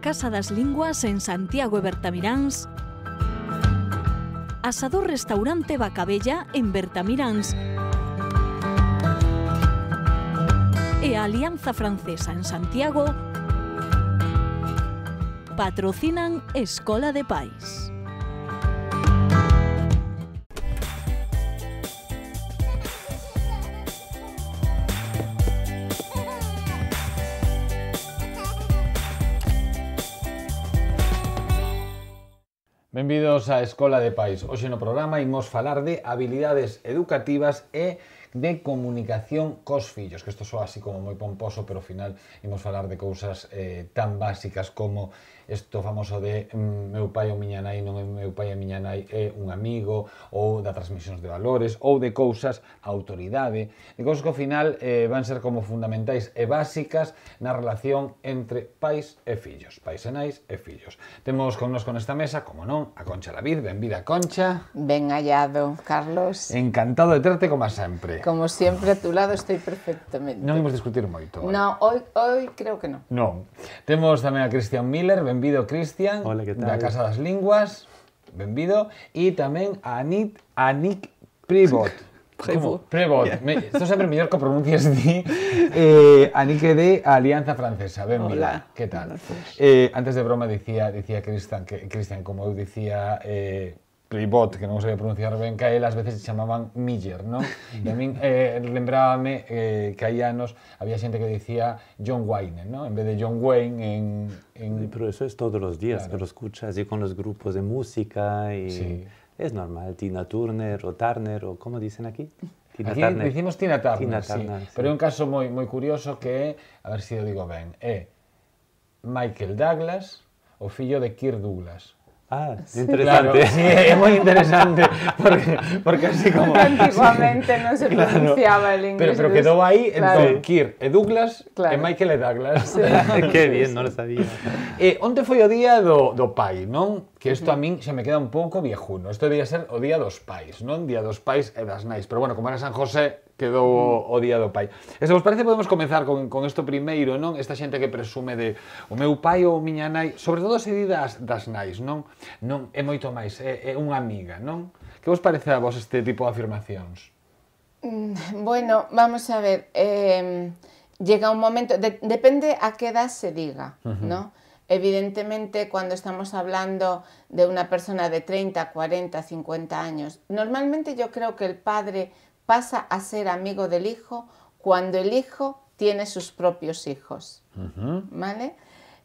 Casa das Linguas en Santiago e Bertamiráns, Asador Restaurante Bacabella en Bertamiráns e Alianza Francesa en Santiago patrocinan Escola de Pais. Benvidos á Escola de Pais. Hoxe no programa imos falar de habilidades educativas e de comunicación cos fillos, que isto soa así como moi pomposo, pero ao final imos falar de cousas eh, tan básicas como isto famoso de mm, meu pai ou miña nai non é meu pai ou miña nai é un amigo, ou da transmisións de valores, ou de cousas a autoridade, de cousas que ao final eh, van ser como fundamentais e básicas na relación entre pais e fillos, pais e nais e fillos. Temos con nos con esta mesa, como non, a Concha David, benvida Concha. Ben hallado, Carlos. Encantado de terte como sempre. Como sempre a tu lado estoy perfectamente. Non imos discutir moito. Non, hoy, hoy creo que non. Non. Temos tamén a Cristian Miller, ben bienvenido Cristian, de la Casa las las bienvenido. Y Y a Anit, Anik Privot. Prevot. Prevot. Yeah. Me, el que pronuncias di eh, de Alianza Francesa. Ven Hola. ¿Qué tal? Eh, antes de broma decía decía Cristian, que, Cristian como decía... Eh, Ribot, que no sabía pronunciar bien, que a él veces se llamaban Miller, ¿no? Y a mí eh, lembrábame eh, que hai había gente que decía John Wayne, ¿no? En vez de John Wayne en... Pero eso es todos los días, que lo escuchas y con los grupos de música y... Es normal, Tina Turner o Turner o como dicen aquí. Tina Turner. Tina Turner, Tina Turner Pero hay un caso muy muy curioso que a ver si lo digo bien eh, Michael Douglas, o fillo de Kirk Douglas. Ah, interesante. Claro, sí, es muy interesante, porque, porque así como... Antiguamente sí, no se pronunciaba claro, el inglés. Pero, pero quedó ahí claro. en Kir e eh, Douglas eh, claro. e Michael e Douglas. Sí. que bien, non sabía. Eh, onde foi o día do, do pai, non? Que isto a min se me queda un pouco viejuno. Isto debía ser o día dos pais, non? Día dos pais e das nais. Pero bueno, como era San José, quedou o, mm. o Día do Pai. E se vos parece, podemos comenzar con, con isto primeiro, non? Esta xente que presume de o meu pai ou miña nai, sobre todo se di das, das nais, non? Non, é moito máis, é, é unha amiga, non? Que vos parece a vos este tipo de afirmacións? Mm, bueno, vamos a ver, eh, llega un momento, de, depende a que edad se diga, uh -huh. ¿no? Evidentemente, cuando estamos hablando de una persona de 30, 40, 50 años, normalmente yo creo que el padre pasa a ser amigo del hijo cuando el hijo tiene sus propios hijos. ¿Vale?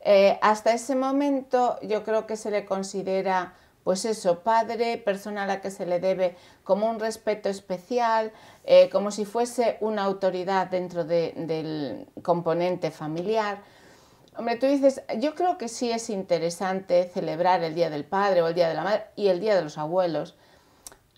Eh, hasta ese momento yo creo que se le considera, pues eso, padre, persona a la que se le debe como un respeto especial, eh, como si fuese una autoridad dentro del componente familiar. Hombre, tú dices, yo creo que sí es interesante celebrar el Día del Padre o el Día de la Madre y el Día de los Abuelos,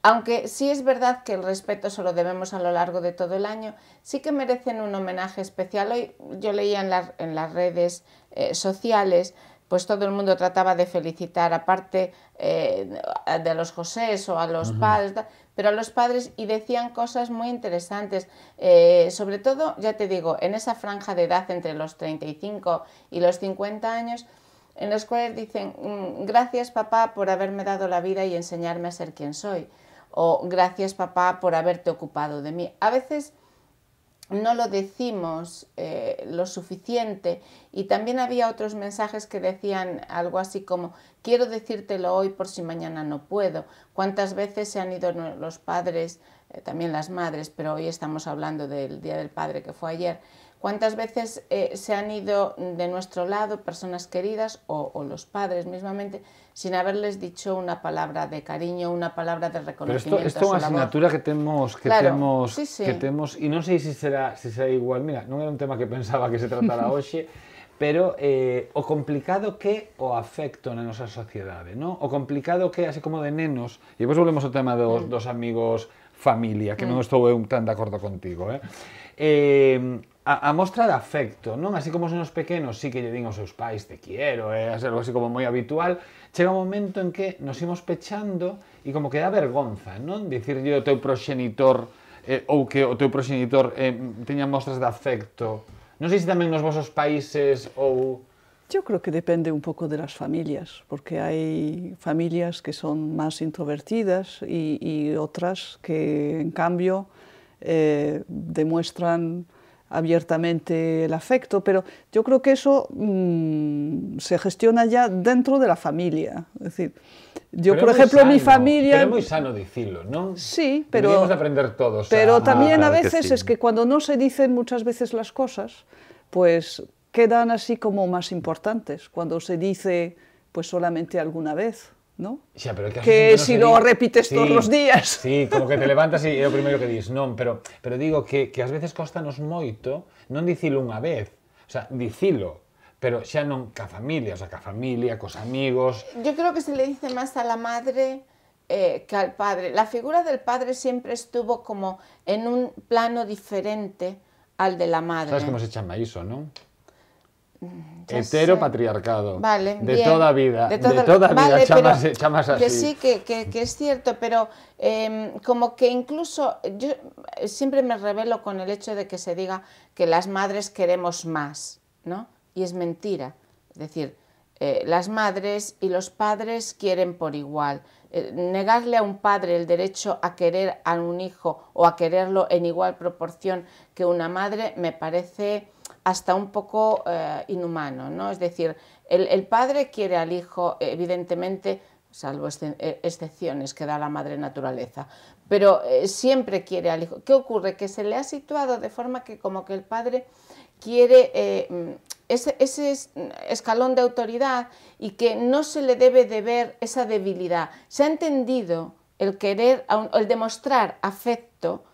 aunque sí es verdad que el respeto se lo debemos a lo largo de todo el año, sí que merecen un homenaje especial. Hoy yo leía en, las redes eh, sociales, pues todo el mundo trataba de felicitar, aparte eh, de los Josés o a los padres, pero a los padres y decían cosas muy interesantes, eh, sobre todo, ya te digo, en esa franja de edad entre los 35 y los 50 años, en los cuales dicen, mm, gracias papá por haberme dado la vida y enseñarme a ser quien soy o gracias papá por haberte ocupado de mí. A veces no lo decimos eh, lo suficiente y también había otros mensajes que decían algo así como quiero decírtelo hoy por si mañana no puedo. ¿Cuántas veces se han ido los padres, eh, también las madres, pero hoy estamos hablando del Día del Padre que fue ayer? ¿Cuántas veces eh, se han ido de nuestro lado personas queridas o, o, los padres mismamente sin haberles dicho una palabra de cariño, una palabra de reconocimiento? Pero esto, es una asignatura que tenemos, que, claro, tenemos, sí, sí. que tenemos, y no sé si será, si será igual, mira, no era un tema que pensaba que se tratara hoxe, pero eh, o complicado que o afecto na nosa sociedade, ¿no? o complicado que, así como de nenos, e después volvemos ao tema dos, mm. dos amigos familia, que mm. non estou eu tan de acordo contigo, eh? eh, a, a mostra de afecto, non? Así como son os pequenos, sí que lle din aos seus pais te quiero, é eh, algo así como moi habitual, chega un momento en que nos imos pechando e como que dá vergonza, non? Dicirlle ao teu proxenitor eh, ou que o teu proxenitor eh, teña mostras de afecto. Non sei se tamén nos vosos países ou... Yo creo que depende un pouco de las familias, porque hai familias que son máis introvertidas e, e outras que, en cambio, Eh, demuestran abiertamente el afecto, pero yo creo que eso mm, se gestiona ya dentro de la familia. Es decir, yo, por ejemplo, mi familia... es muy sano decirlo, ¿no? Sí, pero... aprender todos. Pero también a veces es que cuando no se dicen muchas veces las cosas, pues quedan así como más importantes. Cuando se dice, pues solamente alguna vez ¿no? pero que, si lo repites todos los días. Sí, como que te levantas y es lo primero que dices. no pero, pero digo que, que veces costanos moito no dicilo una vez, o sea, dicilo, pero xa non ca familia, o sea, ca familia, cos amigos... Yo creo que se le dice más a la madre... Eh, que al padre. La figura del padre siempre estuvo como en un plano diferente al de la madre. ¿Sabes cómo se llama eso, no? Mm, entero patriarcado de toda vida. De toda, vida, chamas, así. Que sí, que, es cierto, pero em, como que incluso yo eh, siempre me revelo con el hecho de que se diga que las madres queremos más, ¿no? Y es mentira. Es decir, eh, las madres y los padres quieren por igual. Eh, negarle a un padre el derecho a querer a un hijo o a quererlo en igual proporción que una madre me parece hasta un poco eh, inhumano, ¿no? Es decir, el, padre quiere al hijo, evidentemente, salvo eh, excepciones que da la madre naturaleza, pero eh, siempre quiere al hijo. ¿Qué ocurre? Que se le ha situado de forma que como que el padre quiere ese, ese, escalón de autoridad y que no se le debe de ver esa debilidad. Se ha entendido el querer, el demostrar afecto,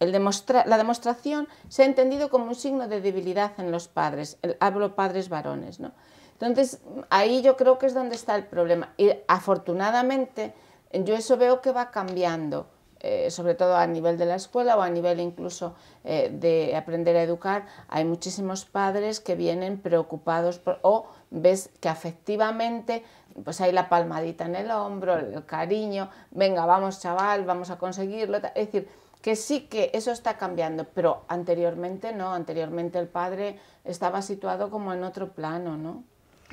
la demostración se ha entendido como un signo de debilidad en los padres, el, hablo padres varones. ¿no? Entonces, ahí yo creo que es donde está el problema. Y afortunadamente, yo eso veo que va cambiando, eh, sobre todo a nivel de la escuela o a nivel incluso eh, de aprender a educar. Hay muchísimos padres que vienen preocupados o ves que afectivamente pues hay la palmadita en el hombro, el cariño, venga, vamos chaval, vamos a conseguirlo. Es decir, que sí que eso está cambiando, pero anteriormente no, anteriormente el padre estaba situado como en otro plano, ¿no?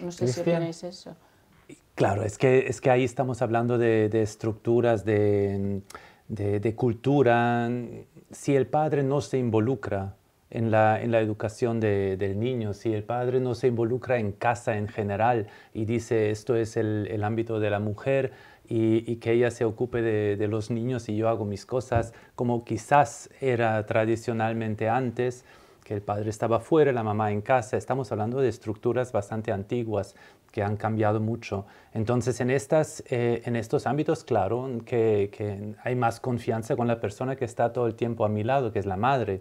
No sé si opináis eso. Claro, es que, es que ahí estamos hablando de, de estructuras, de, de, de, cultura. Si el padre no se involucra en la, educación del niño. Si el padre no se involucra en casa en general y dice esto es el, ámbito de la mujer y, que ella se ocupe de, los niños y yo hago mis cosas, como quizás era tradicionalmente antes, que el padre estaba fuera, la mamá en casa. Estamos hablando de estructuras bastante antiguas que han cambiado mucho. Entonces, en, eh, estos ámbitos, claro, que hay más confianza con la persona que está todo el tiempo a mi lado, que es la madre.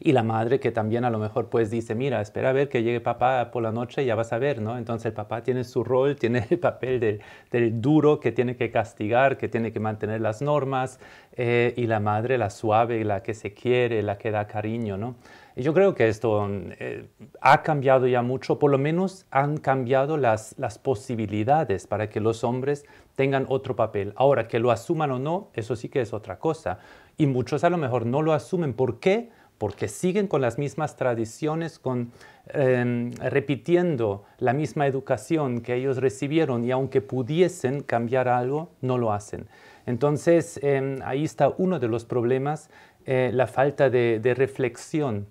Y la madre que también a lo mejor pues dice, mira, espera a ver que llegue papá por la noche, y ya vas a ver, ¿no? Entonces el papá tiene su rol, tiene el papel del, del duro que tiene que castigar, que tiene que mantener las normas, eh, y la madre la suave, la que se quiere, la que da cariño, ¿no? Y yo creo que esto eh, ha cambiado ya mucho, por lo menos han cambiado las, las posibilidades para que los hombres tengan otro papel. Ahora, que lo asuman o no, eso sí que es otra cosa. Y muchos a lo mejor no lo asumen. ¿Por qué? porque siguen con las mismas tradiciones, con, em, repitiendo la misma educación que ellos recibieron y aunque pudiesen cambiar algo, no lo hacen. Entonces, em, ahí está uno de los problemas, eh, la falta de reflexión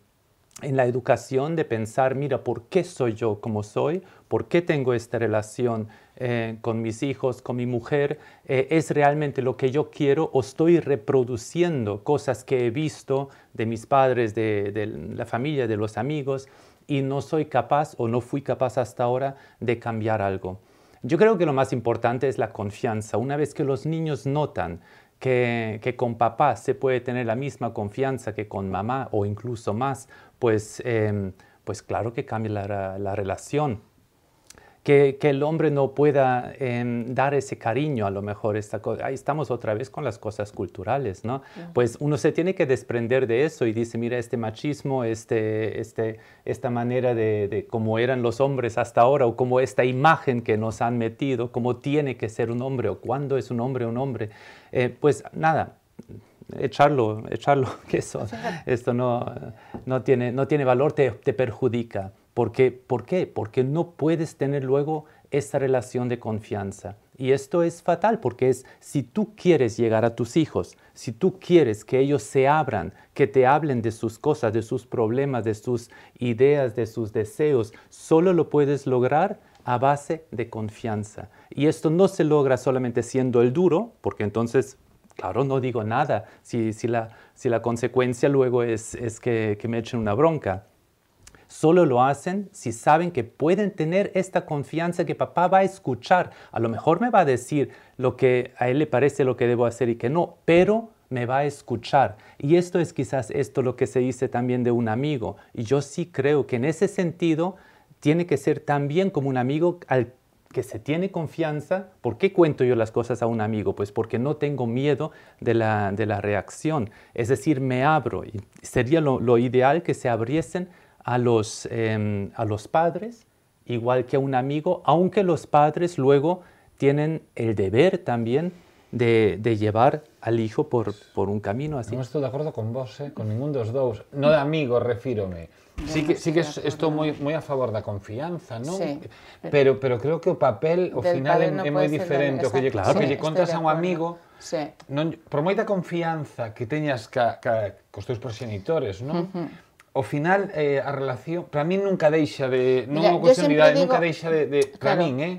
en la educación de pensar, mira, ¿por qué soy yo como soy? ¿Por qué tengo esta relación eh, con mis hijos, con mi mujer? Eh, ¿Es realmente lo que yo quiero o estoy reproduciendo cosas que he visto de mis padres, de, de la familia, de los amigos y no soy capaz o no fui capaz hasta ahora de cambiar algo? Yo creo que lo más importante es la confianza. Una vez que los niños notan que, que, con papá se puede tener la misma confianza que con mamá o incluso más, pues, em, pues claro que cambia la, relación. Que, el hombre no pueda em, dar ese cariño, a lo mejor esta Ahí estamos otra vez con las cosas culturales, ¿no? Pues uno se tiene que desprender de eso y dice, mira, este machismo, este, este, esta manera de, cómo eran los hombres hasta ahora o cómo esta imagen que nos han metido, cómo tiene que ser un hombre o cuándo es un hombre un hombre. Eh, pues nada, echarlo, echarlo, que eso, esto no, no, tiene, no tiene valor, te, te perjudica. Porque, ¿Por qué? Porque no puedes tener luego esa relación de confianza. Y esto es fatal porque es si tú quieres llegar a tus hijos, si tú quieres que ellos se abran, que te hablen de sus cosas, de sus problemas, de sus ideas, de sus deseos, solo lo puedes lograr a base de confianza. Y esto no se logra solamente siendo el duro, porque entonces claro, no digo nada si, la, consecuencia luego es, que, que me echen una bronca. Solo lo hacen si saben que pueden tener esta confianza que papá va a escuchar. A lo mejor me va a decir lo que a él le parece lo que debo hacer y que no, pero me va a escuchar. Y esto es quizás esto lo que se dice también de un amigo. Y yo sí creo que en ese sentido tiene que ser también como un amigo al que se tiene confianza. ¿Por qué cuento yo las cosas a un amigo? Pues porque no tengo miedo de la, reacción. Es decir, me abro. Y sería lo, ideal que se abriesen em, a los, padres, igual que a un amigo, aunque los padres luego tienen el deber también de, llevar al hijo por, un camino así. No estoy de acuerdo con vos, eh, con ningún de dos. No de amigo, refírome. Sí que, sí que estou moi, moi a favor da confianza, non? Sí. Pero, pero creo que o papel, o final, no é moi diferente. O que lle, claro, sí, que lle contas a un amigo, sí. non, por moita confianza que teñas ca, ca, cos teus proxenitores, non? Uh -huh o final eh, a relación para min nunca deixa de non Mira, é cuestión de idade, digo, nunca deixa de, de para claro, min, eh?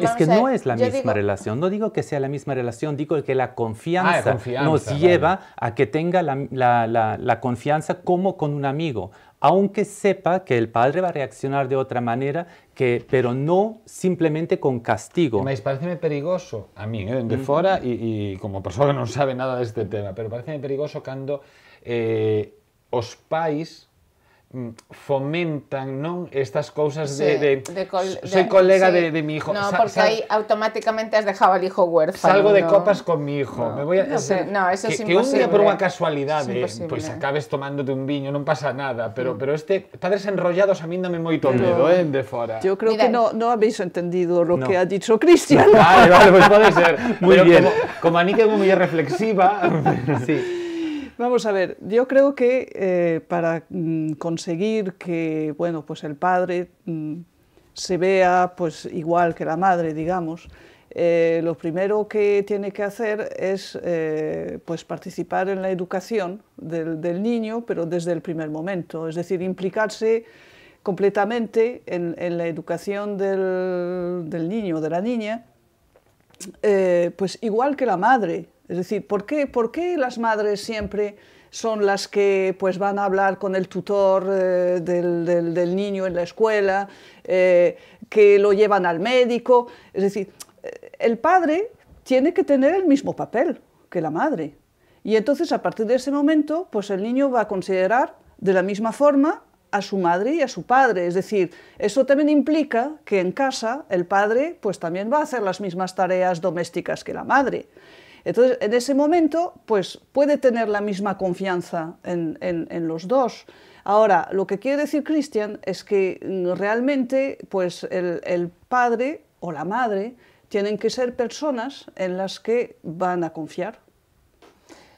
Es que no es la misma relación. No digo que sea la misma relación, digo que la confianza, ah, nos lleva a que tenga la, confianza como con un amigo. Aunque sepa que el padre va a reaccionar de otra manera, que, pero no simplemente con castigo. Me parece perigoso, a mí, ¿eh? de fuera y, como persona que no sabe nada de este tema, pero parece perigoso cuando eh, os pais Mm, fomentan no estas cosas de, de, soy colega de, mi hijo. No, porque ahí automáticamente has dejado al hijo huérfano. Salgo de copas con mi hijo. No, eso que, es Que un día por una casualidad pues, acabes tomándote un viño, no pasa nada, pero pero este padres enrollados a no me moito todo eh, de fuera Yo creo que no, no habéis entendido lo que ha dicho Cristian. Vale, vale, pues puede ser. Muy bien. Como, como Anika muy reflexiva, sí. Vamos a ver, yo creo que eh, para mm, conseguir que bueno, pues el padre mm, se vea pues igual que la madre, digamos, eh, lo primero que tiene que hacer es eh, pues participar en la educación del, niño, pero desde el primer momento, es decir, implicarse completamente en, la educación del, niño niño, de la niña, pues igual que la madre, es decir, ¿por qué, las madres siempre son las que pues, van a hablar con el tutor eh, del, niño en la escuela, eh, que lo llevan al médico? Es decir, eh, el padre tiene que tener el mismo papel que la madre. Y entonces, a partir de ese momento, pues el niño va a considerar de la misma forma a su madre y a su padre. Es decir, eso también implica que en casa el padre pues también va a hacer las mismas tareas domésticas que la madre. Entonces, en ese momento, pues puede tener la misma confianza en, los dos. Ahora, lo que quiere decir Christian es que mm, realmente, pues el, padre o la madre tienen que ser personas en las que van a confiar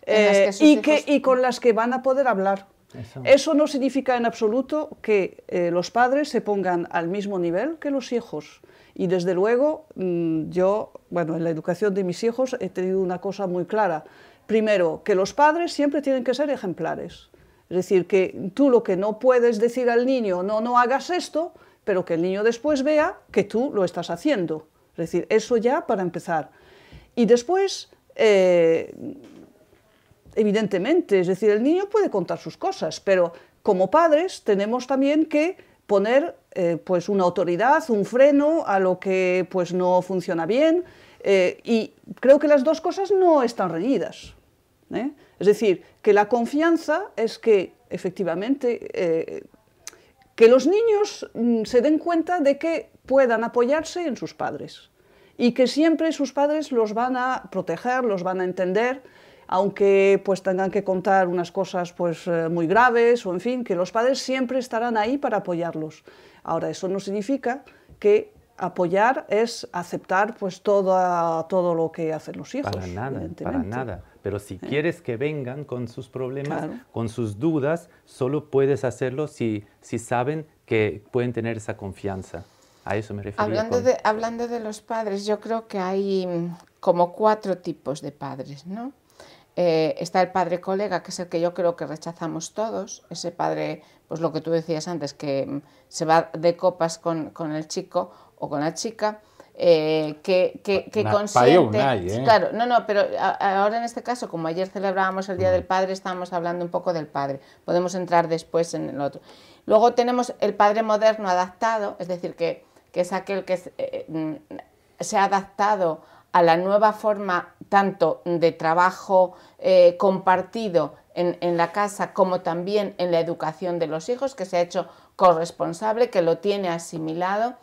eh, y, con las que van a poder hablar. Eso. no significa en absoluto que eh, los padres se pongan al mismo nivel que los hijos. Y desde luego, mm, yo, bueno, en la educación de mis hijos he tenido una cosa muy clara. Primero, que los padres siempre tienen que ser ejemplares. Es decir, que tú lo que no puedes decir al niño, no, no hagas esto, pero que el niño después vea que tú lo estás haciendo. Es decir, eso ya para empezar. Y después, eh, evidentemente, es decir, el niño puede contar sus cosas, pero como padres tenemos también que poner eh, pues una autoridad, un freno a lo que pues no funciona bien eh, y creo que las dos cosas no están reñidas. ¿eh? Es decir, que la confianza es que efectivamente que los niños mm, se den cuenta de que puedan apoyarse en sus padres y que siempre sus padres los van a proteger, los van a entender aunque pues tengan que contar unas cosas pues eh, muy graves o en fin, que los padres siempre estarán ahí para apoyarlos. Ahora, eso no significa que apoyar es aceptar pues todo, todo lo que hacen los hijos. Para nada, para nada. Pero si ¿Eh? quieres que vengan con sus problemas, con sus dudas, solo puedes hacerlo si, si saben que pueden tener esa confianza. A eso me refiero. Hablando, de, hablando de los padres, yo creo que hay mm, como cuatro tipos de padres, ¿no? Eh, está el padre colega, que es el que yo creo que rechazamos todos, ese padre, pues lo que tú decías antes, que mm, se va de copas con, el chico o con la chica, eh, que, que, que consiente... Eh. Claro, no, no, pero ahora en este caso, como ayer celebrábamos el Día mm. del Padre, estábamos hablando un poco del padre, podemos entrar después en el otro. Luego tenemos el padre moderno adaptado, es decir, que, que es aquel que mm, se ha adaptado a la nueva forma tanto de trabajo eh, compartido en, la casa como también en la educación de los hijos, que se ha hecho corresponsable, que lo tiene asimilado.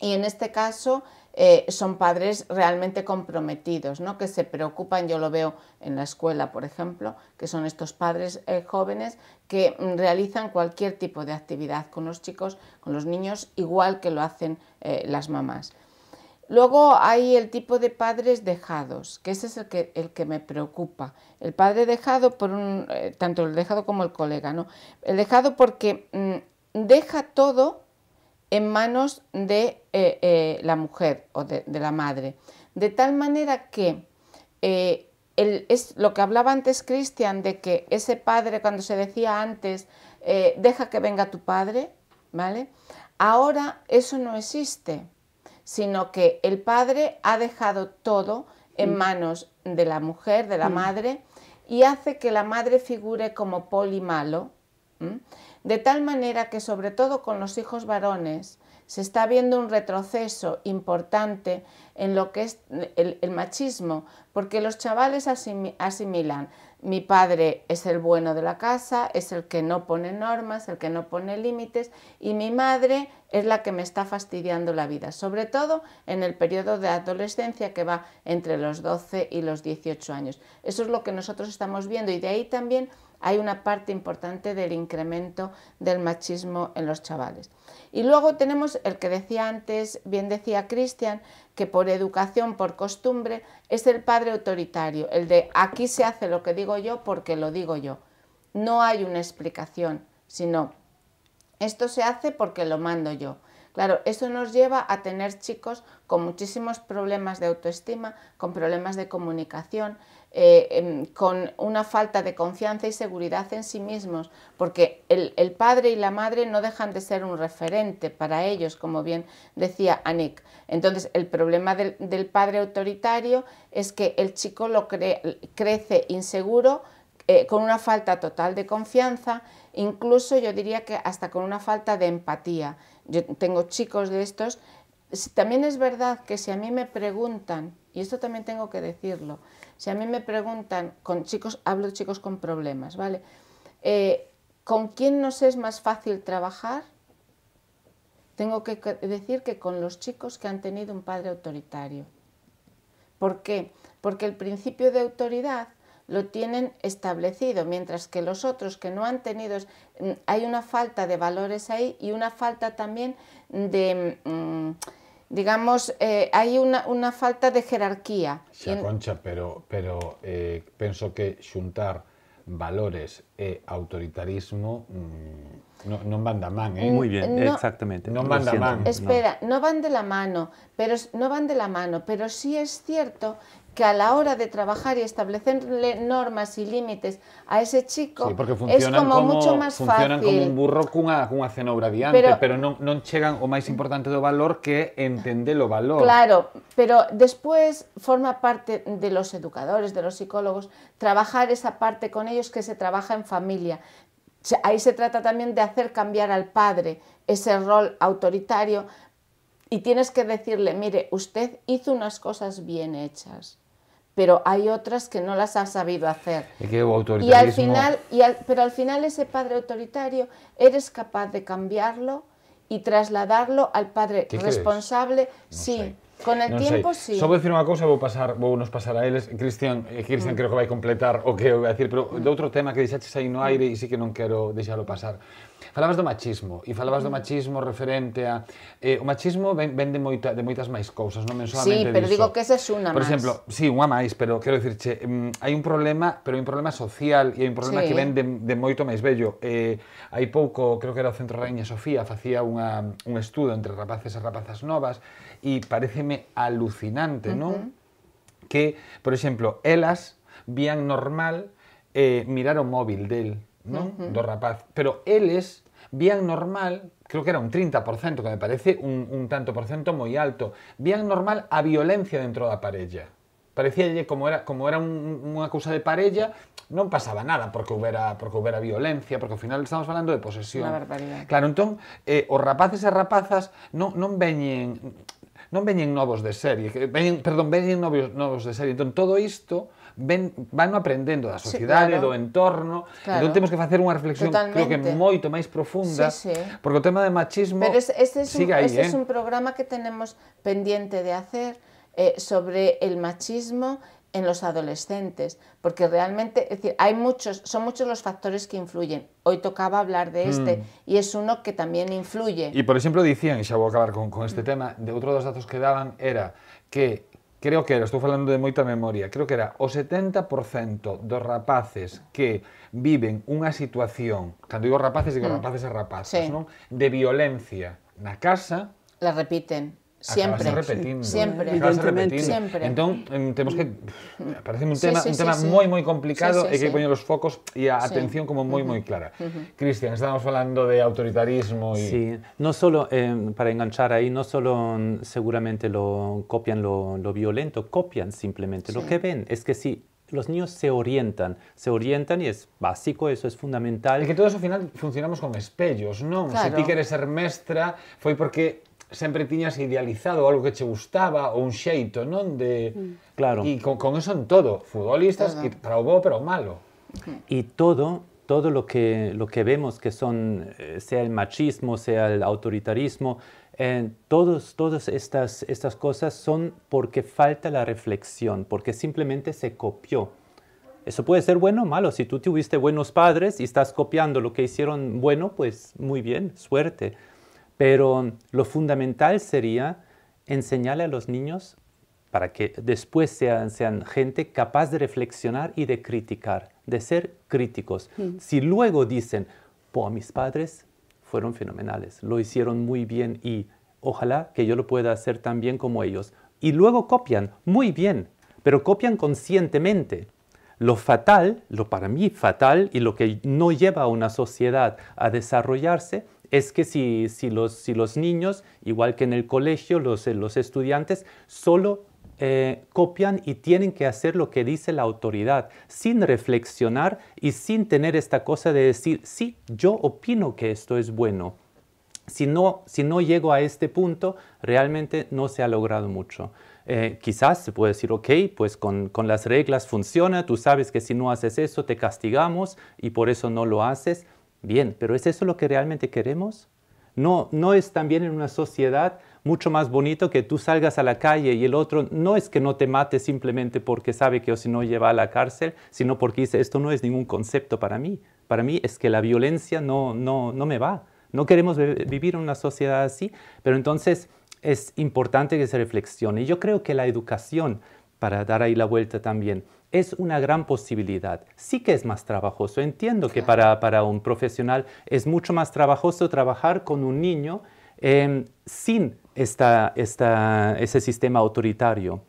Y en este caso eh, son padres realmente comprometidos, ¿no? que se preocupan, yo lo veo en la escuela, por ejemplo, que son estos padres eh, jóvenes que realizan cualquier tipo de actividad con los chicos, con los niños, igual que lo hacen las mamás. Luego hay el tipo de padres dejados, que ese es el que, me preocupa. El padre dejado por un, eh, tanto el dejado como el colega, ¿no? El dejado porque mm, deja todo en manos de eh, eh, la mujer o de, la madre. De tal manera que es lo que hablaba antes Cristian, de que ese padre, cuando se decía antes, deja que venga tu padre, ¿vale? Ahora eso no existe sino que el padre ha dejado todo en mm. manos de la mujer, de la mm. madre, y hace que la madre figure como poli malo, de tal manera que sobre todo con los hijos varones se está viendo un retroceso importante en lo que es el, machismo, porque los chavales asimilan mi padre es el bueno de la casa, es el que no pone normas, el que no pone límites y mi madre es la que me está fastidiando la vida, sobre todo en el periodo de adolescencia que va entre los 12 y los 18 años. Eso es lo que nosotros estamos viendo y de ahí también hay una parte importante del incremento del machismo en los chavales. Y luego tenemos el que decía antes, bien decía Cristian, que por educación, por costumbre, es el padre autoritario, el de aquí se hace lo que digo yo porque lo digo yo. No hay una explicación, sino esto se hace porque lo mando yo. Claro, eso nos lleva a tener chicos con muchísimos problemas de autoestima, con problemas de comunicación, eh, em, con una falta de confianza y seguridad en sí mismos, porque el, padre y la madre no dejan de ser un referente para ellos, como bien decía Anik. Entonces, el problema del, padre autoritario es que el chico lo crece inseguro, eh, con una falta total de confianza, incluso yo diría que hasta con una falta de empatía. Yo tengo chicos de estos. También es verdad que si a mí me preguntan y esto también tengo que decirlo, si a mí me preguntan, con chicos, hablo de chicos con problemas, ¿vale? Eh, ¿Con quién nos es más fácil trabajar? Tengo que decir que con los chicos que han tenido un padre autoritario. ¿Por qué? Porque el principio de autoridad lo tienen establecido, mientras que los otros que no han tenido, mm, hay una falta de valores ahí y una falta también de... Mm, digamos, eh, hay una, falta de jerarquía. Sí, Concha, pero, pero eh, que juntar valores e autoritarismo mm, no no van de la eh? Muy bien, exactamente. Espera, no van de la mano, pero no van de la mano, pero sí es cierto que a la hora de trabajar y establecerle normas y límites a ese chico es como, mucho más fácil. Funcionan como un burro con una cenoura diante, pero, no llegan o más importante de valor que entender lo valor. Claro, pero después forma parte de los educadores, de los psicólogos, trabajar esa parte con ellos que se trabaja en familia. Ahí se trata también de hacer cambiar al padre ese rol autoritario y tienes que decirle, mire, usted hizo unas cosas bien hechas pero hay otras que no las ha sabido hacer. E que o autoritarismo... E al final, e al, pero al final ese padre autoritario eres capaz de cambiarlo e trasladarlo al padre responsable, no sí. Sé. Con el non tiempo, sei. sí. Só vou dicir unha cousa, vou pasar, vou nos pasar a eles. Cristian, eh, Cristian mm. creo que vai completar o que eu vou dicir, pero mm. de outro tema que deixaches aí no mm. aire e sí que non quero deixalo pasar. Falabas do machismo, e falabas do mm. machismo referente a... Eh, o machismo ven, ven de, moita, de moitas máis cousas, non men solamente Sí, pero diso. digo que esa é unha Por exemplo, exemplo, sí, unha máis, pero quero dicirche, um, hai un problema, pero hai un problema social e hai un problema sí. que ven de, de moito máis bello. Eh, hai pouco, creo que era o Centro Reina Sofía, facía unha, un estudo entre rapaces e rapazas novas e pareceme alucinante, uh -huh. non? Que, por exemplo, elas vían normal eh, mirar o móvil del, non? Uh -huh. Do rapaz. Pero eles Vían normal, creo que era un 30%, que me parece un, un tanto por ciento moi alto, vían normal a violencia dentro da parella. Parecía como era, como era un, unha cousa de parella, non pasaba nada porque houbera, porque houbera violencia, porque ao final estamos falando de posesión. Claro, entón, eh, os rapaces e rapazas non, non veñen non veñen novos de serie, que veñen, perdón, veñen novos, novos de serie. Entón, todo isto ven, van aprendendo da sociedade, sí, claro. do entorno. Entón claro. Entón temos que facer unha reflexión Totalmente. creo que moito máis profunda, sí, sí. porque o tema de machismo Pero es, este es sigue un, aí, este eh? es un programa que tenemos pendiente de hacer eh, sobre el machismo en los adolescentes, porque realmente, es decir, hay muchos, son muchos los factores que influyen. Hoy tocaba hablar de este mm. y es uno que también influye. Y por ejemplo decían, y ya voy a acabar con, con este mm. tema, de otro de los datos que daban era que creo que era, estou falando de moita memoria, creo que era o 70% dos rapaces que viven unha situación, cando digo rapaces, digo mm. rapaces e rapaces, sí. non? de violencia na casa, la repiten Siempre. Siempre. entonces em, tenemos que... Parece un tema, un tema muy muy complicado hay que poner los focos y atención como muy muy clara. Cristian, estábamos hablando de autoritarismo Y... Sí, no solo, em, para enganchar ahí, no solo seguramente lo copian lo, lo violento, copian simplemente lo que ven. Es que si los niños se orientan, se orientan y es básico, eso es fundamental. Y que todos al final funcionamos con espellos, ¿no? Claro. Se ti quieres ser mestra fue porque Siempre tenías idealizado algo que te gustaba o un xeito, ¿no? De mm. Claro. y con, eso en todo, futbolistas e para malo. Y todo, todo lo que, lo que vemos que son, eh, sea el machismo, sea el autoritarismo, eh, todos, todas estas, estas cosas son porque falta la reflexión, porque simplemente se copió. Eso puede ser bueno o malo. Si tú tuviste buenos padres y estás copiando lo que hicieron bueno, pues muy bien, suerte. Pero lo fundamental sería enseñarle a los niños para que después sean, gente capaz de reflexionar y de criticar, de ser críticos. Mm. Si luego dicen, pues mis padres fueron fenomenales, lo hicieron muy bien y ojalá que yo lo pueda hacer tan bien como ellos. Y luego copian, muy bien, pero copian conscientemente. Lo fatal, lo para mí fatal y lo que no lleva a una sociedad a desarrollarse, es que si, los, niños, igual que en el colegio, los, estudiantes, solo eh, copian y tienen que hacer lo que dice la autoridad, sin reflexionar y sin tener esta cosa de decir, sí, yo opino que esto es bueno. Si no, si no llego a este punto, realmente no se ha logrado mucho. Eh, quizás se puede decir, ok, pues con, con las reglas funciona, tú sabes que si no haces eso te castigamos y por eso no lo haces, Bien, pero ¿es eso lo que realmente queremos? No, no es también en una sociedad mucho más bonito que tú salgas a la calle y el otro no es que no te mate simplemente porque sabe que o si no lleva a la cárcel, sino porque dice, esto no es ningún concepto para mí. Para mí es que la violencia no, no me va. No queremos vivir en una sociedad así, pero entonces es importante que se reflexione. Y yo creo que la educación, para dar ahí la vuelta también, es una gran posibilidad. Sí que es más trabajoso. Entiendo que para, un profesional es mucho más trabajoso trabajar con un niño em, sin ese sistema autoritario.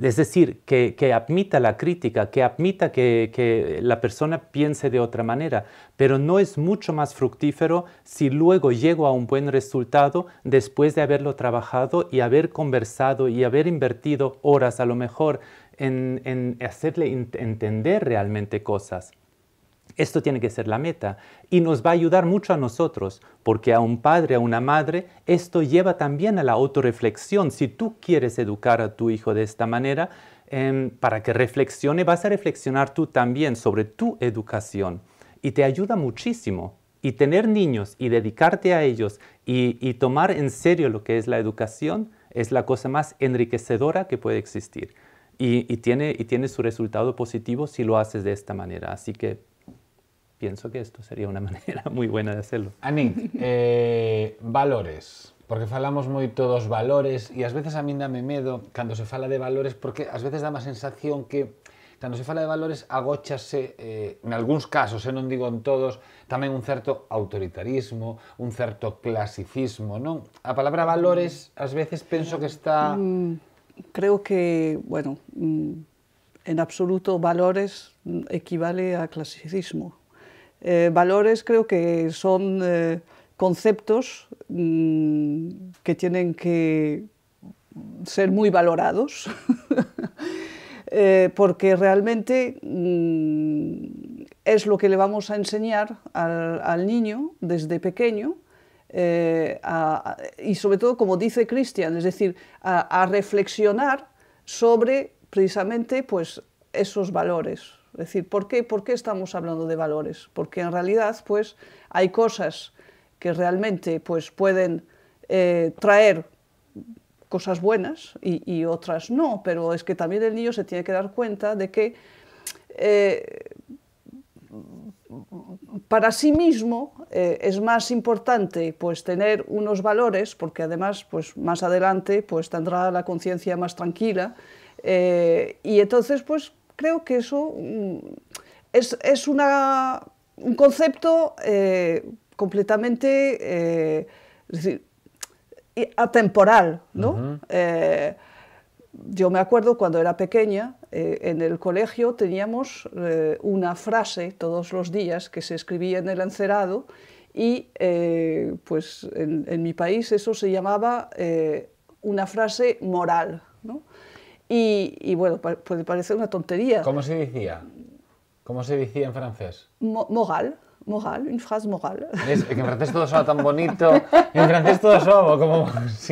Es decir, que, admita la crítica, que admita que, que, la persona piense de otra manera, pero no es mucho más fructífero si luego llego a un buen resultado después de haberlo trabajado y haber conversado y haber invertido horas a lo mejor en, hacerle entender realmente cosas. Esto tiene que ser la meta y nos va a ayudar mucho a nosotros, porque a un padre, a una madre, esto lleva también a la autorreflexión. Si tú quieres educar a tu hijo de esta manera, em, para que reflexione, vas a reflexionar tú también sobre tu educación y te ayuda muchísimo. Y tener niños y dedicarte a ellos y tomar en serio lo que es la educación es la cosa más enriquecedora que puede existir. Y, tiene, y tiene su resultado positivo si lo haces de esta manera. Así que pienso que esto sería una manera muy buena de hacerlo. Anit, eh, valores. Porque falamos muy todos valores y a veces a mí me da medo cuando se fala de valores porque a veces da más sensación que cuando se fala de valores agóchase eh, en algunos casos, e no digo en todos, también un cierto autoritarismo, un cierto clasicismo, no A palabra valores a veces pienso que está mm creo que, bueno, mm, en absoluto valores equivale a clasicismo. Eh, valores creo que son eh, conceptos mm, que tienen que ser muy valorados, eh, porque realmente mm, es lo que le vamos a enseñar al niño desde pequeño eh, y sobre todo, como dice Cristian, es decir, a, reflexionar sobre precisamente pues, esos valores. Es decir, ¿por qué? ¿por estamos hablando de valores? Porque en realidad pues, hay cosas que realmente pues, pueden eh, traer cosas buenas y, otras no, pero es que también el niño se tiene que dar cuenta de que eh, para sí mismo eh, es más importante pues tener unos valores porque además pues más adelante pues tendrá la conciencia más tranquila eh, y entonces pues creo que eso mm, es, un concepto eh, completamente atemporal ¿no? yo me acuerdo cuando era pequeña, eh, en el colegio teníamos eh, una frase todos los días que se escribía en el encerado y eh, pues en, mi país eso se llamaba una frase moral. Y, bueno, puede parecer una tontería. ¿Cómo se decía? ¿Cómo se decía en francés? moral moral, una frase moral. Es que en francés todo suena tan bonito, en francés todo suena como...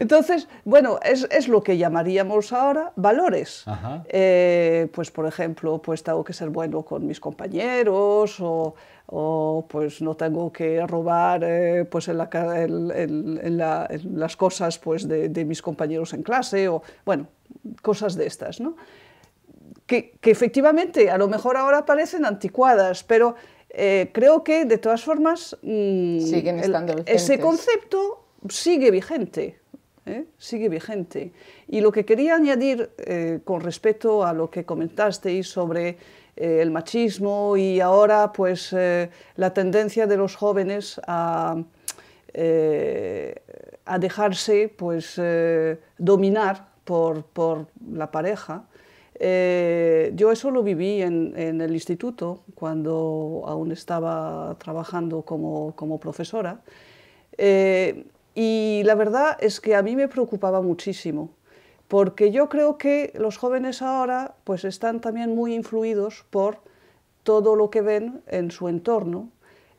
Entonces, bueno, es, es, lo que llamaríamos ahora valores. Eh, pues, por ejemplo, pues tengo que ser bueno con mis compañeros o, pues no tengo que robar eh, pues las cosas pues, de, mis compañeros en clase o, bueno, cosas de estas, ¿no? Que, efectivamente a lo mejor ahora parecen anticuadas, pero eh, creo que de todas formas mm, ese concepto sigue vigente. ¿eh? sigue vigente. Y lo que quería añadir eh, con respecto a lo que comentasteis sobre eh, el machismo y ahora pues la tendencia de los jóvenes a, dejarse pues dominar por, la pareja. yo eso lo viví en, el instituto cuando aún estaba trabajando como, como profesora. Y la verdad es que a mí me preocupaba muchísimo, porque yo creo que los jóvenes ahora pues están también muy influidos por todo lo que ven en su entorno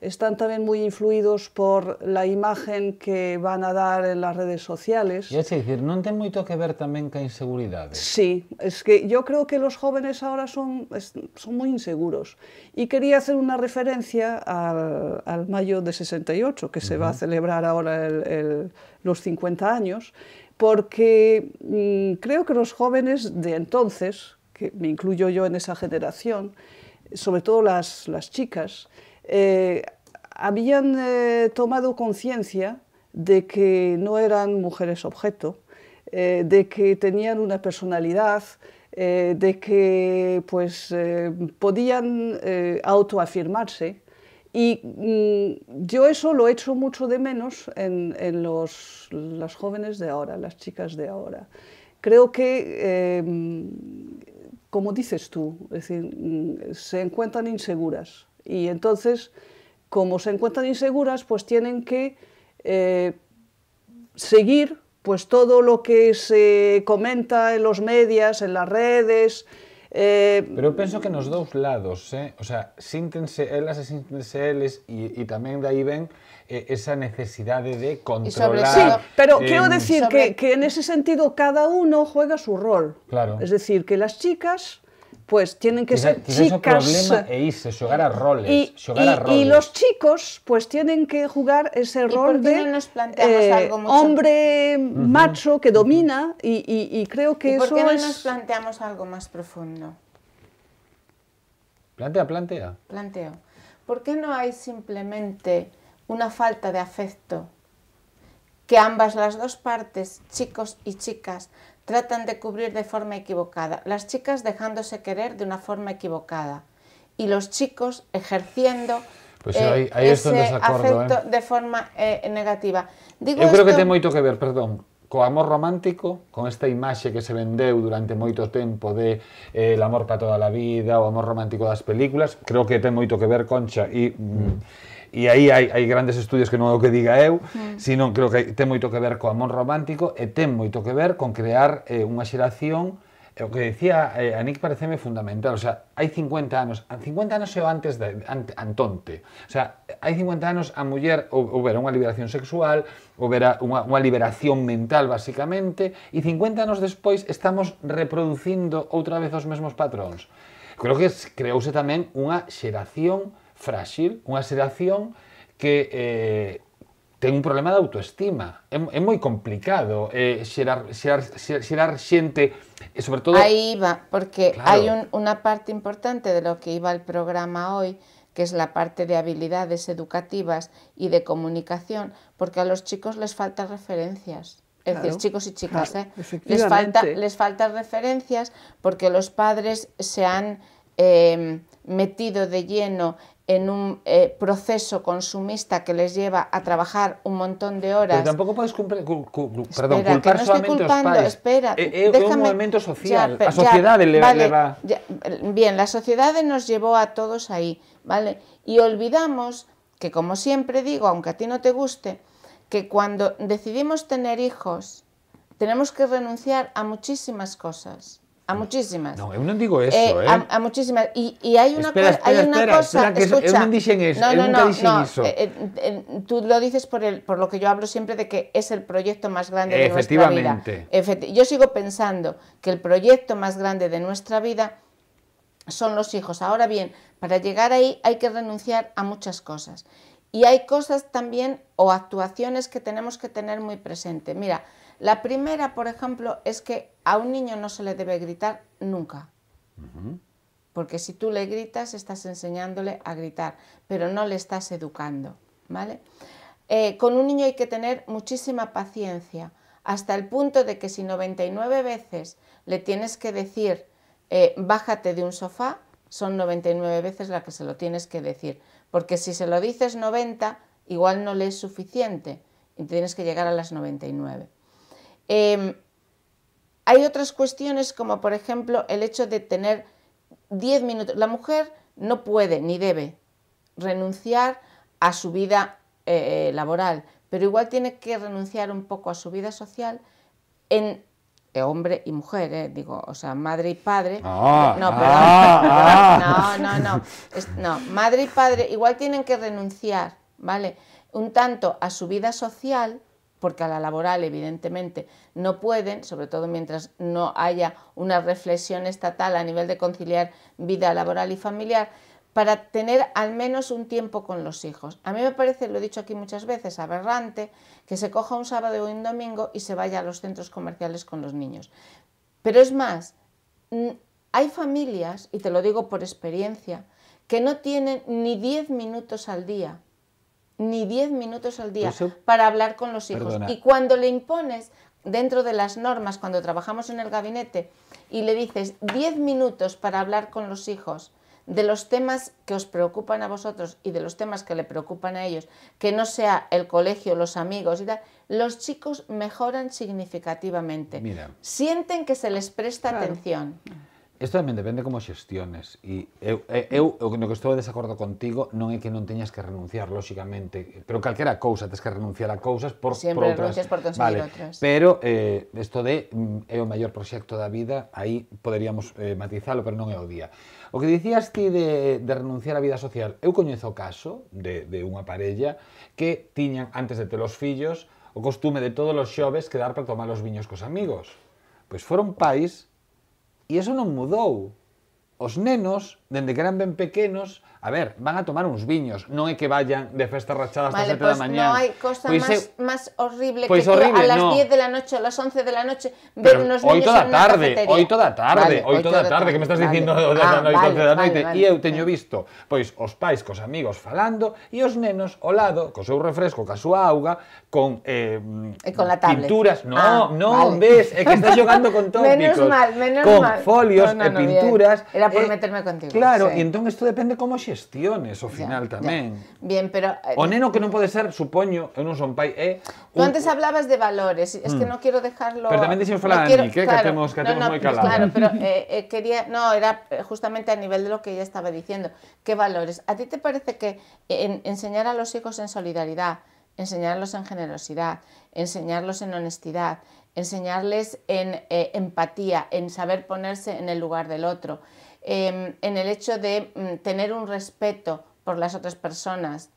están también muy influidos por la imagen que van a dar en las redes sociales. es decir, no tiene mucho que ver también con inseguridades. Sí, es que yo creo que los jóvenes ahora son, son muy inseguros. Y quería hacer una referencia al, al mayo de 68, que se va a celebrar ahora los 50 años, porque mm, creo que los jóvenes de entonces, que me incluyo yo en esa generación, sobre todo las, las chicas, eh, habían eh, tomado conciencia de que no eran mujeres objeto, eh, de que tenían una personalidad, de que pues, podían autoafirmarse. Y mm, yo eso lo echo mucho de menos en, en los, las jóvenes de ahora, las chicas de ahora. Creo que em, como dices tú, es decir, mm, se encuentran inseguras. Y entonces, como se encuentran inseguras, pues tienen que eh, seguir pues todo lo que se comenta en los medios, en las redes. Eh, pero pienso que que los dos lados, ¿eh? o sea, síntense ellas y síntense y, y también de ahí ven esa necesidad de controlar. Sí, pero quiero decir que, que en ese sentido cada uno juega su rol. Claro. Es decir, que las chicas pues tienen que ser chicas. problema eh, e a roles, y, los chicos, pues tienen que jugar ese rol de eh, hombre macho que domina y, creo que eso es... ¿Por qué no nos planteamos algo más profundo? Plantea, plantea. Planteo. ¿Por qué no hay simplemente una falta de afecto que ambas las dos partes, chicos y chicas, tratan de cubrir de forma equivocada, las chicas dejándose querer de una forma equivocada y los chicos ejerciendo Pues eh, ahí, ahí ese es afecto eh? de forma eh, negativa. Digo Eu creo esto... que ten moito que ver, perdón, co amor romántico, con esta imaxe que se vendeu durante moito tempo de eh, el amor para toda a vida, o amor romántico das películas, creo que ten moito que ver, Concha, e... Mm, mm e aí hai, hai grandes estudios que non é o que diga eu, mm. sino creo que ten moito que ver co amor romántico e ten moito que ver con crear eh, unha xeración o que decía eh, Anik pareceme fundamental, o sea, hai 50 anos, 50 anos eu antes de ant, Antonte. O sea, hai 50 anos a muller houbera unha liberación sexual, houbera unha, unha liberación mental basicamente, e 50 anos despois estamos reproducindo outra vez os mesmos patróns. Creo que creouse tamén unha xeración frágil, una situación que eh, tiene un problema de autoestima. es muy complicado si eh, la xerar, e sobre todo... porque hay una parte importante de lo que iba el programa hoy, que es la parte de habilidades educativas y de comunicación, porque a los chicos les faltan referencias. Es decir, chicos y chicas, ¿eh? les, falta, les faltan referencias porque los padres se han metido de lleno en un eh, proceso consumista que les lleva a trabajar un montón de horas. Pero tampoco puedes culpar cu, perdón, espera, culpar no solamente culpando, los padres. Espera, eh, eh un movimiento social, a la sociedad le, vale, va... bien, la sociedad nos llevó a todos ahí, ¿vale? Y olvidamos que, como siempre digo, aunque a ti no te guste, que cuando decidimos tener hijos, tenemos que renunciar a muchísimas cosas. A muchísimas. No, yo no digo eso, eh? A, eh. muchísimas. Y hay hay una una cosa, que eso, no, no, no, no, eh, eh, tú lo dices por el por lo que yo hablo siempre de que es el proyecto más grande de nuestra vida. Efectivamente. Yo sigo pensando que el proyecto más grande de nuestra vida son los hijos. Ahora bien, para llegar ahí hay que renunciar a muchas cosas. Y hay cosas también o actuaciones que tenemos que tener muy presente. Mira, la primera, por ejemplo, es que a un niño no se le debe gritar nunca. Porque si tú le gritas, estás enseñándole a gritar, pero no le estás educando, ¿vale? Eh, con un niño hay que tener muchísima paciencia, hasta el punto de que si 99 veces le tienes que decir, eh, bájate de un sofá, son 99 veces las que se lo tienes que decir, porque si se lo dices 90, igual no le es suficiente y tienes que llegar a las 99. Em, hay otras cuestiones como por ejemplo el hecho de tener 10 minutos. La mujer no puede ni debe renunciar a su vida eh, eh, laboral, pero igual tiene que renunciar un poco a su vida social en eh, hombre y mujer, digo, o sea, madre y padre. Ah, ah, ah. no, no, no, no, madre y padre igual tienen que renunciar, ¿vale? Un tanto a su vida social porque a la laboral evidentemente no pueden, sobre todo mientras no haya una reflexión estatal a nivel de conciliar vida laboral y familiar, para tener al menos un tiempo con los hijos. A mí me parece, lo he dicho aquí muchas veces, aberrante que se coja un sábado o un domingo y se vaya a los centros comerciales con los niños. Pero es más, hay familias, y te lo digo por experiencia, que no tienen ni 10 minutos al día ni 10 minutos al día para hablar con los hijos. Y cuando le impones dentro de las normas, cuando trabajamos en el gabinete, y le dices 10 minutos para hablar con los hijos de los temas que os preocupan a vosotros y de los temas que le preocupan a ellos, que no sea el colegio, los amigos y tal, los chicos mejoran significativamente. Sienten que se les presta atención. Isto tamén depende como xestiones e eu, eu, eu no que estou de desacordo contigo non é que non teñas que renunciar lóxicamente, pero calquera cousa tes que renunciar a cousas por, Sempre por outras. renuncias por conseguir vale. outras. Pero eh, isto de mm, é o maior proxecto da vida, aí poderíamos eh, matizalo, pero non é o día. O que dicías ti de, de renunciar á vida social, eu coñezo o caso de, de unha parella que tiñan antes de ter os fillos o costume de todos os xoves quedar para tomar os viños cos amigos. Pois foron pais E eso non mudou. Os nenos, dende que eran ben pequenos, A ver, van a tomar uns viños, non é que vayan de festa rachada hasta vale, 7 pues da pois mañá. Non hai cosa máis, pois máis horrible pues pois que horrible, a las no. 10 de la noche, a las 11 de la noche, ver Pero unos niños da tarde, cafetería. oito da tarde, vale, oito da tarde, que me estás ah, vale. dicindo vale. da noite, vale, da noite, vale, vale, e eu teño visto, pois, os pais cos amigos falando e os nenos ao lado, co seu refresco, ca súa auga, con, eh, con la pinturas, Non, ah, non, vale. ves, é que estás jogando con tópicos, menos mal, menos con mal. folios no, no, e pinturas. Era por eh, meterme contigo. Claro, e entón isto depende como xe gestiones, o final también. Bien, pero... Eh, o neno que no puede ser, supoño, eu non son pai, é... Tú antes hablabas de valores, es que mm. no quiero dejarlo... Pero también dicen falar no quiero... que temos, que calado. Claro, eh. pero eh, quería... No, era justamente a nivel de lo que ella estaba diciendo. ¿Qué valores? ¿A ti te parece que enseñar a los hijos en solidaridad, enseñarlos en generosidad, enseñarlos en honestidad, enseñarles en empatía, en saber ponerse en el lugar del otro, Em, en el hecho de mm, tener un respeto por las otras personas,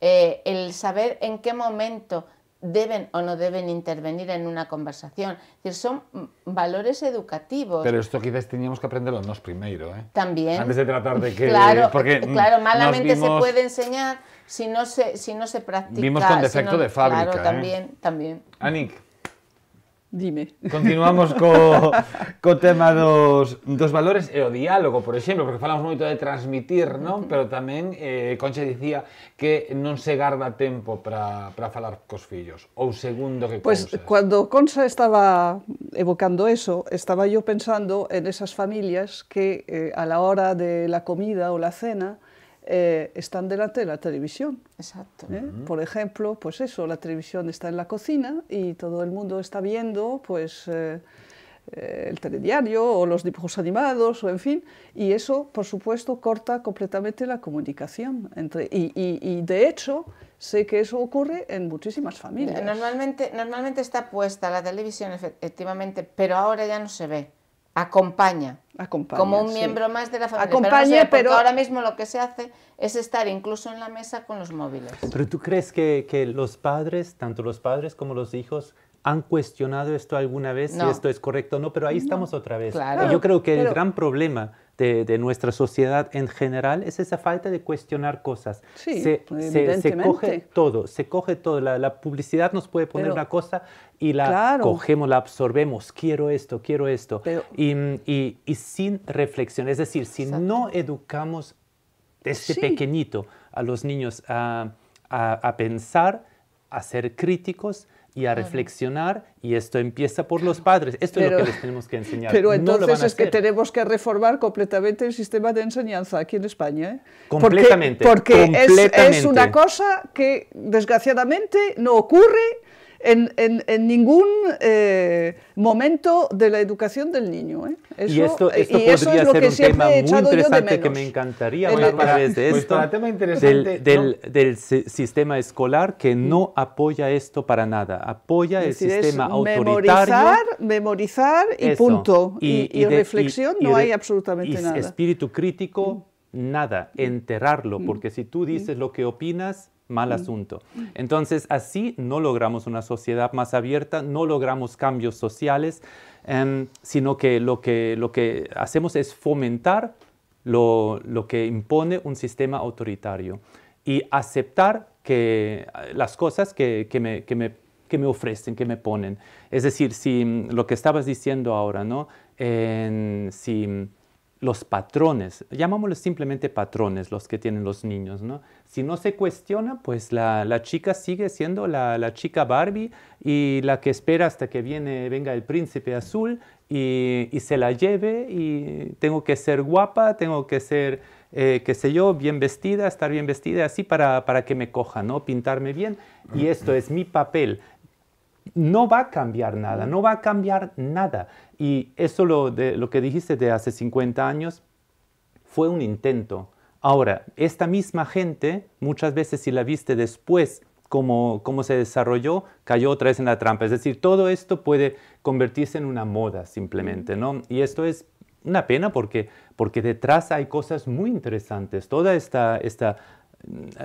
eh, el saber en qué momento deben o no deben intervenir en una conversación. Es decir, son mm, valores educativos. Pero esto quizás teníamos que aprenderlo nos primero, ¿eh? También. Antes de tratar de que... Claro, porque mm, claro malamente se puede enseñar si no se, si no se practica. Vimos con defecto de fábrica. Claro, ¿eh? también, también. Dime. Continuamos co, co tema dos, dos valores e o diálogo, por exemplo, porque falamos moito de transmitir, non? Pero tamén, eh, Concha dicía que non se garda tempo para falar cos fillos, ou segundo que Pois, pues, cando Concha estaba evocando eso, estaba yo pensando en esas familias que eh, a la hora de la comida ou la cena, Eh, están delante de la televisión. Exacto. ¿eh? Por ejemplo, pues eso, la televisión está en la cocina y todo el mundo está viendo, pues... Eh, el telediario o los dibujos animados, o en fin, y eso, por supuesto, corta completamente la comunicación. Entre, y, y de hecho, sé que eso ocurre en muchísimas familias. Normalmente, normalmente está puesta la televisión, efectivamente, pero ahora ya no se ve. Acompaña. Como un miembro más de la familia. Acompaña, pero, ahora mismo lo que se hace es estar incluso en la mesa con los móviles. Pero tú crees que, que los padres, tanto los padres como los hijos, han cuestionado esto alguna vez, si esto es correcto o no, pero ahí estamos otra vez. Claro. Yo creo que el gran problema de, nuestra sociedad en general es esa falta de cuestionar cosas. se, coge todo, se coge todo. La, publicidad nos puede poner una cosa y la cogemos, la absorbemos. Quiero esto, quiero esto. y, sin reflexión. Es decir, si no educamos desde pequeñito a los niños a pensar, a ser críticos, y a reflexionar y esto empieza por los padres. Esto es lo que les tenemos que enseñar. Pero entonces es que tenemos que reformar completamente el sistema de enseñanza aquí en España. ¿eh? Completamente. Porque, es, una cosa que desgraciadamente no ocurre en, ningún eh, momento de la educación del niño. ¿eh? y esto, eh, es lo ser que un tema muy interesante que me encantaría hablar más de pues esto. Pues tema interesante, del, sistema escolar que no apoya esto para nada. Apoya el sistema autoritario. Memorizar, memorizar y punto. Y, reflexión no hay absolutamente nada. Espíritu crítico, nada. Mm. Enterrarlo, porque mm. si tú dices mm. lo que opinas mal asunto. Entonces, así no logramos una sociedad más abierta, no logramos cambios sociales, em, sino que lo, que lo que hacemos es fomentar lo, lo que impone un sistema autoritario y aceptar que eh, las cosas que, que, me, que, me, que, me, ofrecen, que me ponen. Es decir, si mm, lo que estabas diciendo ahora, ¿no? En, si mm, los patrones, llamámoslos simplemente patrones los que tienen los niños, ¿no? Si no se cuestiona, pues la, chica sigue siendo la, chica Barbie y la que espera hasta que viene, venga el príncipe azul y, se la lleve y tengo que ser guapa, tengo que ser, eh, qué sé yo, bien vestida, estar bien vestida, así para, que me coja, ¿no? Pintarme bien. Y esto es mi papel no va a cambiar nada, no va a cambiar nada. Y eso lo, de, lo que dijiste de hace 50 años fue un intento. Ahora, esta misma gente, muchas veces si la viste después, cómo, cómo se desarrolló, cayó otra vez en la trampa. Es decir, todo esto puede convertirse en una moda simplemente, ¿no? Y esto es una pena porque, porque detrás hay cosas muy interesantes. Toda esta, esta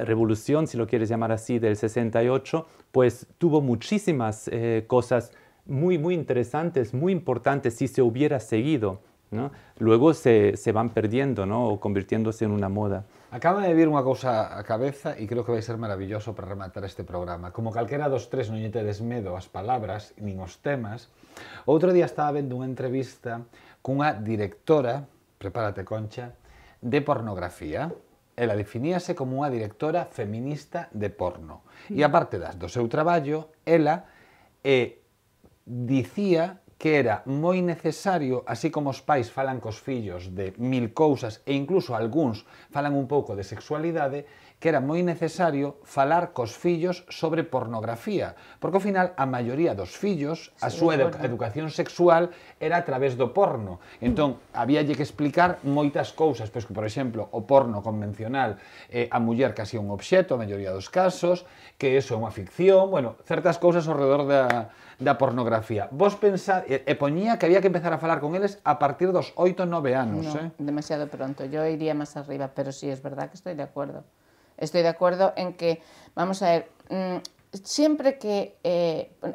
revolución, si lo quieres llamar así, del 68, pues tuvo muchísimas eh, cosas muy, muy interesantes, muy importantes si se hubiera seguido. Luego se, van perdiendo ¿no? o convirtiéndose en una moda. Acaba de vir una cosa a cabeza y creo que va a ser maravilloso para rematar este programa. Como cualquiera dos tres noñetes te desmedo palabras, nin los temas, Otro día estaba viendo una entrevista con una directora, prepárate Concha, de pornografía, ela definíase como unha directora feminista de porno. E aparte das do seu traballo, ela eh, dicía que era moi necesario, así como os pais falan cos fillos de mil cousas e incluso algúns falan un pouco de sexualidade, que era moi necesario falar cos fillos sobre pornografía, porque ao final a maioría dos fillos a sí, súa edu educación sexual era a través do porno. Entón, había que explicar moitas cousas, pois que, por exemplo, o porno convencional, eh, a muller casi un obxeto, a maioría dos casos, que eso é unha ficción, bueno, certas cousas ao redor da, la pornografía. Vos pensad, eh, eh, que había que empezar a hablar con eles a partir dos 8 9 anos, no, eh. demasiado pronto. Yo iría más arriba, pero sí es verdad que estoy de acuerdo. Estoy de acuerdo en que vamos a ver, mm, siempre que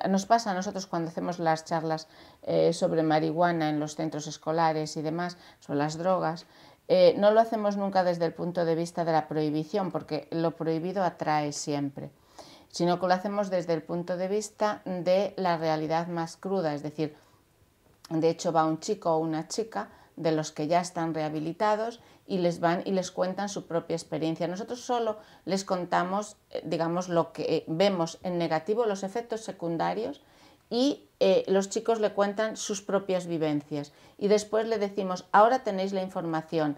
nos pasa a nosotros cuando hacemos las charlas sobre marihuana en los centros escolares y demás, sobre las drogas, no lo hacemos nunca desde el punto de vista de la prohibición, porque lo prohibido atrae siempre sino que lo hacemos desde el punto de vista de la realidad más cruda, es decir, de hecho va un chico o una chica de los que ya están rehabilitados y les van y les cuentan su propia experiencia. Nosotros solo les contamos, eh, digamos, lo que eh, vemos en negativo, los efectos secundarios y eh, los chicos le cuentan sus propias vivencias y después le decimos, ahora tenéis la información,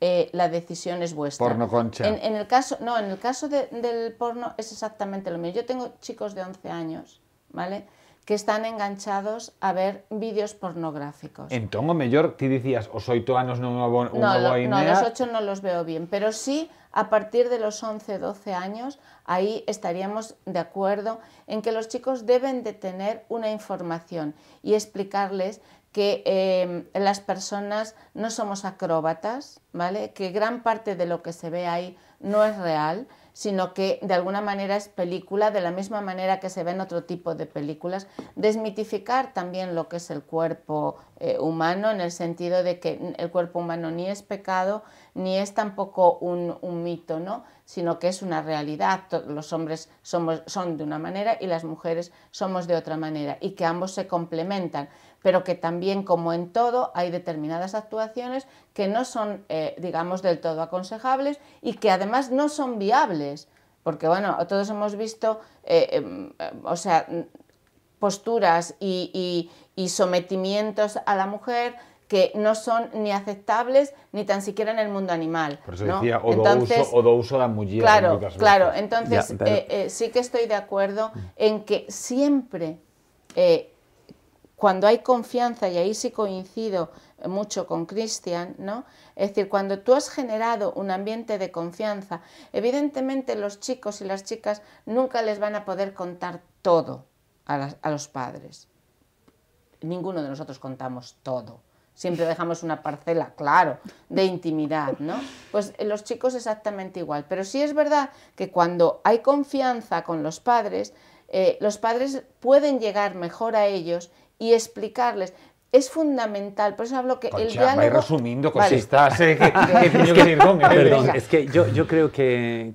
eh, la decisión es vuestra. Porno concha. En, el caso, no, en el caso del porno es exactamente lo mismo. Yo tengo chicos de 11 años, ¿vale? que están enganchados a ver vídeos pornográficos. En tongo mayor, ti decías, o soy años no nuevo No, no los 8 no los veo bien, pero sí a partir de los 11, 12 años, ahí estaríamos de acuerdo en que los chicos deben de tener una información y explicarles que em, las personas no somos acróbatas, ¿vale? Que gran parte de lo que se ve ahí no es real, sino que de alguna manera es película, de la misma manera que se ve en otro tipo de películas. Desmitificar también lo que es el cuerpo eh, humano, en el sentido de que el cuerpo humano ni es pecado, ni es tampoco un, un mito, ¿no? sino que es una realidad. Los hombres somos, son de una manera y las mujeres somos de otra manera, y que ambos se complementan pero que también, como en todo, hay determinadas actuaciones que no son, eh, digamos, del todo aconsejables y que además no son viables, porque, bueno, todos hemos visto, eh, em, em, o sea, posturas y, sometimientos a la mujer que no son ni aceptables ni tan siquiera en el mundo animal. Por eso decía, o do uso, o la mullida. Claro, Entonces, eh, sí que estoy de acuerdo mm. en que siempre cuando hay confianza, y ahí sí coincido eh, mucho con Cristian, ¿no? Es decir, cuando tú has generado un ambiente de confianza, evidentemente los chicos y las chicas nunca les van a poder contar todo a, los padres. Ninguno de nosotros contamos todo siempre dejamos una parcela, claro, de intimidad, ¿no? Pues eh, los chicos exactamente igual. Pero sí es verdad que cuando hay confianza con los padres, eh, los padres pueden llegar mejor a ellos y explicarles es fundamental. Por eso hablo que el diálogo... resumiendo cositas vale. que, es que yo, yo creo que,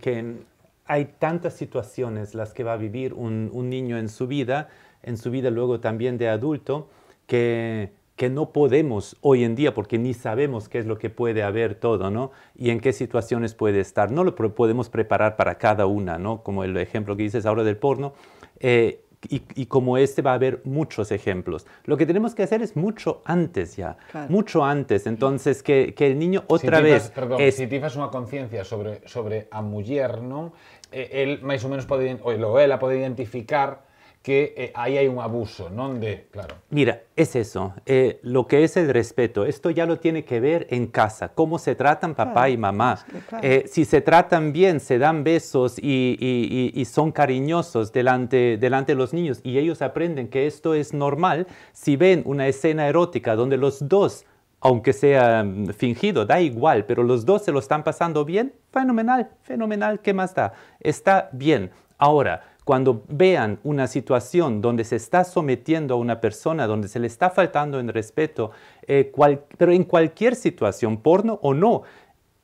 hay tantas situaciones las que va a vivir un, un, niño en su vida, en su vida luego también de adulto, que, que no podemos hoy en día, porque ni sabemos qué es lo que puede haber todo, ¿no? Y en qué situaciones puede estar. No lo podemos preparar para cada una, ¿no? Como el ejemplo que dices ahora del porno. Eh, y, como este va a haber muchos ejemplos. Lo que tenemos que hacer es mucho antes ya, mucho antes. Entonces, que, que el niño otra vez... Tifas, perdón, es... si tifas una conciencia sobre, sobre a muller, ¿no? Eh, más O menos, puede o ella identificar que eh, ahí hay un abuso, ¿no? De, claro. Mira, es eso, eh, lo que es el respeto, esto ya lo tiene que ver en casa, cómo se tratan papá y mamá. Eh, si se tratan bien, se dan besos y, son cariñosos delante, delante de los niños y ellos aprenden que esto es normal, si ven una escena erótica donde los dos aunque sea mm, fingido, da igual, pero los dos se lo están pasando bien, fenomenal, fenomenal, ¿qué más da? Está bien. Ahora, cuando vean una situación donde se está sometiendo a una persona, donde se le está faltando en respeto, eh, pero en cualquier situación, porno o no,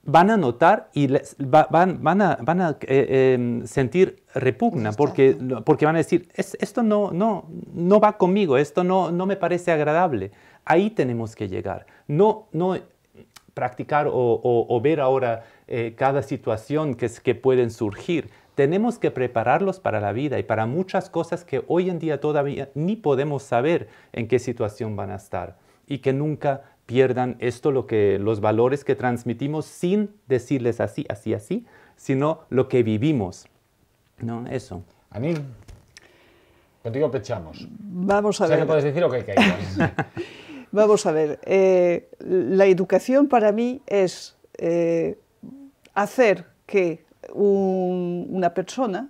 van a notar y van, a, eh, em, sentir repugna porque, van a decir, esto no, no, no va conmigo, esto no, no me parece agradable. Ahí tenemos que llegar. No, no practicar o, ver ahora eh, cada situación que, que pueden surgir, tenemos que prepararlos para la vida y para muchas cosas que hoy en día todavía ni podemos saber en qué situación van a estar y que nunca pierdan esto lo que los valores que transmitimos sin decirles así así así sino lo que vivimos no eso Anil contigo pechamos vamos a ver puedes decir vamos a ver eh, la educación para mí es eh, hacer que una persona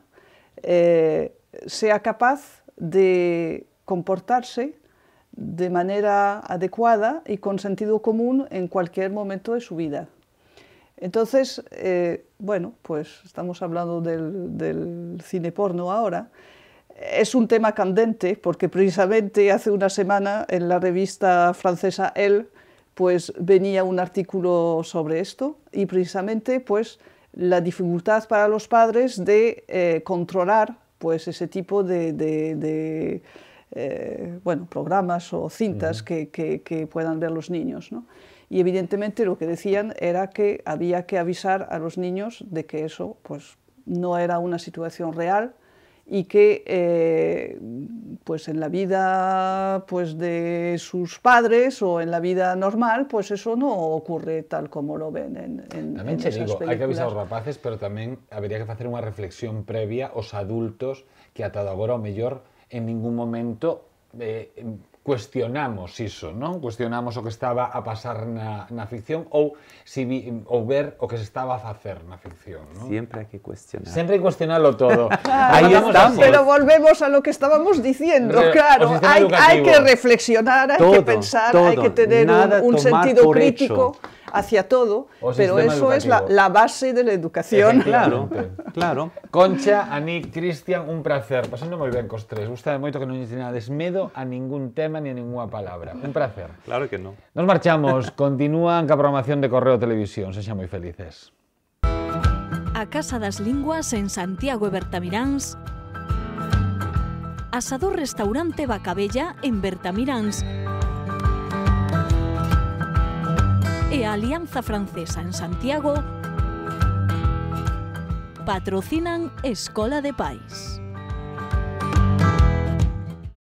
eh, sea capaz de comportarse de manera adecuada y con sentido común en cualquier momento de su vida. Entonces, eh, bueno, pues estamos hablando del, del cine porno ahora. Es un tema candente porque precisamente hace una semana en la revista francesa Elle pues venía un artículo sobre esto y precisamente pues la dificultad para los padres de eh, controlar pues, ese tipo de, eh, programas o cintas que, puedan ver los niños. Y evidentemente lo que decían era que había que avisar a los niños de que eso pues, no era una situación real, y que eh, pues en la vida pues de sus padres o en la vida normal pues eso no ocurre tal como lo ven en, en Tamén esas digo, películas. hai que avisar los rapaces, pero tamén habría que facer unha reflexión previa os adultos que atado agora o mellor en ningún momento eh, cuestionamos eso, ¿no? Cuestionamos o que estaba a pasar una ficción o si ver o que se estaba a facer una ficción, Siempre hay que cuestionar. cuestionarlo todo. Pero volvemos a lo que estábamos diciendo, claro, Hay que reflexionar, hay que pensar, hay que tener un, sentido crítico. hacia todo, o pero eso educativo. es la, la, base de la educación. Claro, claro. Concha, Ani, Cristian, un placer. Pasando moi ben cos tres. Gusta moito que non lle tenades medo a ningún tema ni a ninguna palabra. Un placer. Claro que non. Nos marchamos. Continúan ca programación de Correo Televisión. Sexan moi felices. A Casa das Linguas en Santiago e Bertamiráns Asador Restaurante Bacabella en Bertamiráns e Alianza Francesa en Santiago patrocinan Escola de Pais.